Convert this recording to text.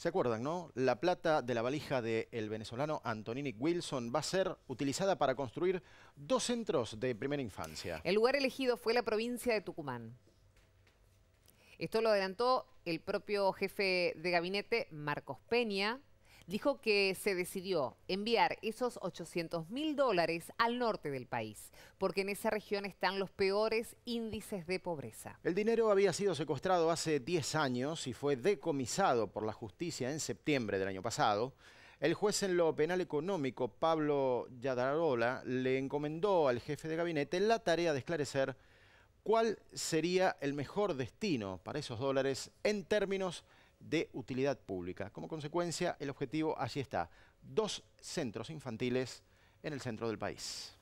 ¿Se acuerdan, no? La plata de la valija del venezolano Antonini Wilson va a ser utilizada para construir dos centros de primera infancia. El lugar elegido fue la provincia de Tucumán. Esto lo adelantó el propio jefe de gabinete, Marcos Peña, dijo que se decidió enviar esos 800 mil dólares al norte del país, porque en esa región están los peores índices de pobreza. El dinero había sido secuestrado hace 10 años y fue decomisado por la justicia en septiembre del año pasado. El juez en lo penal económico, Pablo Yadarola, le encomendó al jefe de gabinete la tarea de esclarecer cuál sería el mejor destino para esos dólares en términos de utilidad pública. Como consecuencia, el objetivo así está, dos centros infantiles en el centro del país.